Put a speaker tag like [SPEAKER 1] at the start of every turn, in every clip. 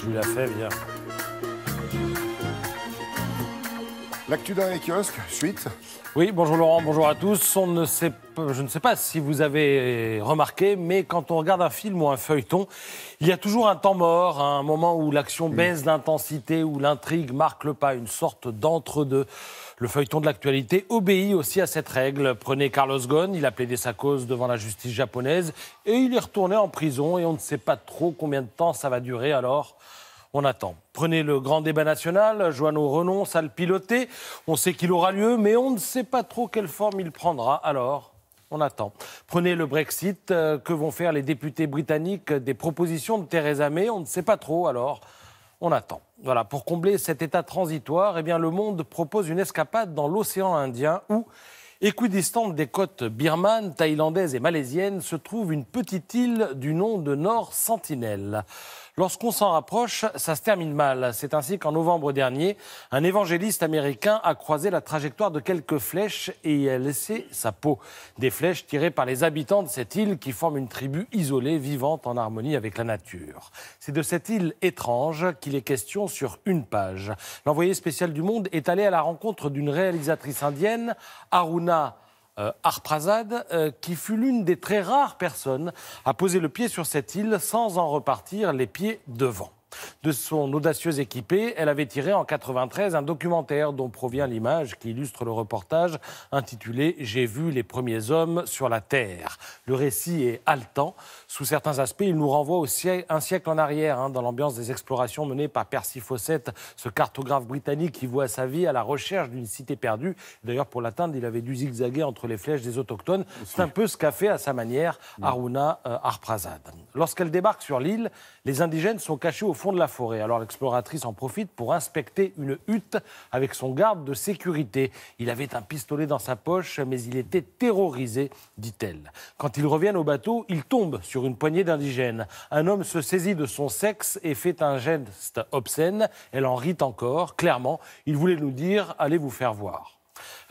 [SPEAKER 1] Tu l'as fait, viens. L'actu les kiosques, suite. Oui, bonjour Laurent, bonjour à tous. On ne sait, je ne sais pas si vous avez remarqué, mais quand on regarde un film ou un feuilleton, il y a toujours un temps mort, hein, un moment où l'action mm. baisse d'intensité, où l'intrigue marque le pas, une sorte d'entre-deux. Le feuilleton de l'actualité obéit aussi à cette règle. Prenez Carlos Ghosn, il a plaidé sa cause devant la justice japonaise et il est retourné en prison et on ne sait pas trop combien de temps ça va durer alors. On attend. Prenez le grand débat national. Joanneau renonce à le piloter. On sait qu'il aura lieu, mais on ne sait pas trop quelle forme il prendra. Alors, on attend. Prenez le Brexit. Euh, que vont faire les députés britanniques des propositions de Theresa May On ne sait pas trop. Alors, on attend. Voilà, pour combler cet état transitoire, eh bien, le monde propose une escapade dans l'océan Indien où, équidistante des côtes birmanes, thaïlandaises et malaisiennes, se trouve une petite île du nom de Nord Sentinelle. Lorsqu'on s'en rapproche, ça se termine mal. C'est ainsi qu'en novembre dernier, un évangéliste américain a croisé la trajectoire de quelques flèches et y a laissé sa peau. Des flèches tirées par les habitants de cette île qui forment une tribu isolée, vivante en harmonie avec la nature. C'est de cette île étrange qu'il est question sur une page. L'envoyé spécial du Monde est allé à la rencontre d'une réalisatrice indienne, Aruna Arprazad euh, Arprazade, euh, qui fut l'une des très rares personnes à poser le pied sur cette île sans en repartir les pieds devant. De son audacieuse équipée, elle avait tiré en 93 un documentaire dont provient l'image qui illustre le reportage intitulé J'ai vu les premiers hommes sur la Terre. Le récit est haletant. Sous certains aspects, il nous renvoie au un siècle en arrière, hein, dans l'ambiance des explorations menées par Percy Fawcett, ce cartographe britannique qui voit sa vie à la recherche d'une cité perdue. D'ailleurs, pour l'atteindre, il avait dû zigzaguer entre les flèches des autochtones. C'est un peu ce qu'a fait à sa manière mm. Aruna euh, Lorsqu'elle débarque sur l'île, les indigènes sont cachés au fond de la forêt. Alors l'exploratrice en profite pour inspecter une hutte avec son garde de sécurité. Il avait un pistolet dans sa poche, mais il était terrorisé, dit-elle. Quand ils reviennent au bateau, ils tombent sur une poignée d'indigènes. Un homme se saisit de son sexe et fait un geste obscène. Elle en rit encore, clairement. Il voulait nous dire, allez vous faire voir.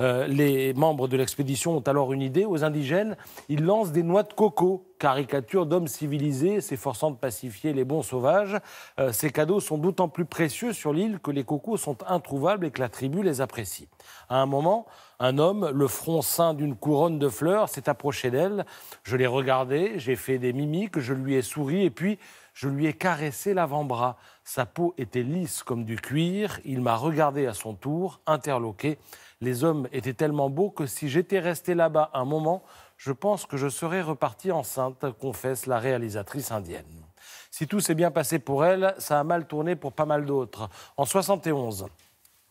[SPEAKER 1] Euh, les membres de l'expédition ont alors une idée aux indigènes. Ils lancent des noix de coco caricature d'hommes civilisés s'efforçant de pacifier les bons sauvages. Euh, ces cadeaux sont d'autant plus précieux sur l'île que les cocos sont introuvables et que la tribu les apprécie. À un moment, un homme, le front ceint d'une couronne de fleurs, s'est approché d'elle. Je l'ai regardé, j'ai fait des mimiques, je lui ai souri et puis je lui ai caressé l'avant-bras. Sa peau était lisse comme du cuir. Il m'a regardé à son tour, interloqué. Les hommes étaient tellement beaux que si j'étais resté là-bas un moment, je pense que je serai repartie enceinte, confesse la réalisatrice indienne. Si tout s'est bien passé pour elle, ça a mal tourné pour pas mal d'autres. En 71,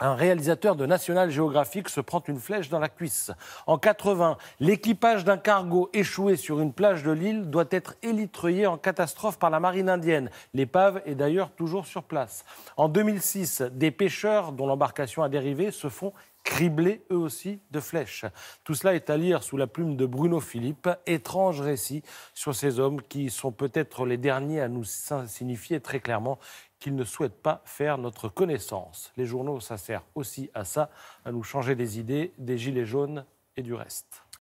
[SPEAKER 1] un réalisateur de National Geographic se prend une flèche dans la cuisse. En 80, l'équipage d'un cargo échoué sur une plage de l'île doit être élitreillé en catastrophe par la marine indienne. L'épave est d'ailleurs toujours sur place. En 2006, des pêcheurs dont l'embarcation a dérivé se font cribler eux aussi de flèches. Tout cela est à lire sous la plume de Bruno Philippe, étrange récit sur ces hommes qui sont peut-être les derniers à nous signifier très clairement qu'ils ne souhaitent pas faire notre connaissance. Les journaux, ça sert aussi à ça, à nous changer des idées des gilets jaunes et du reste.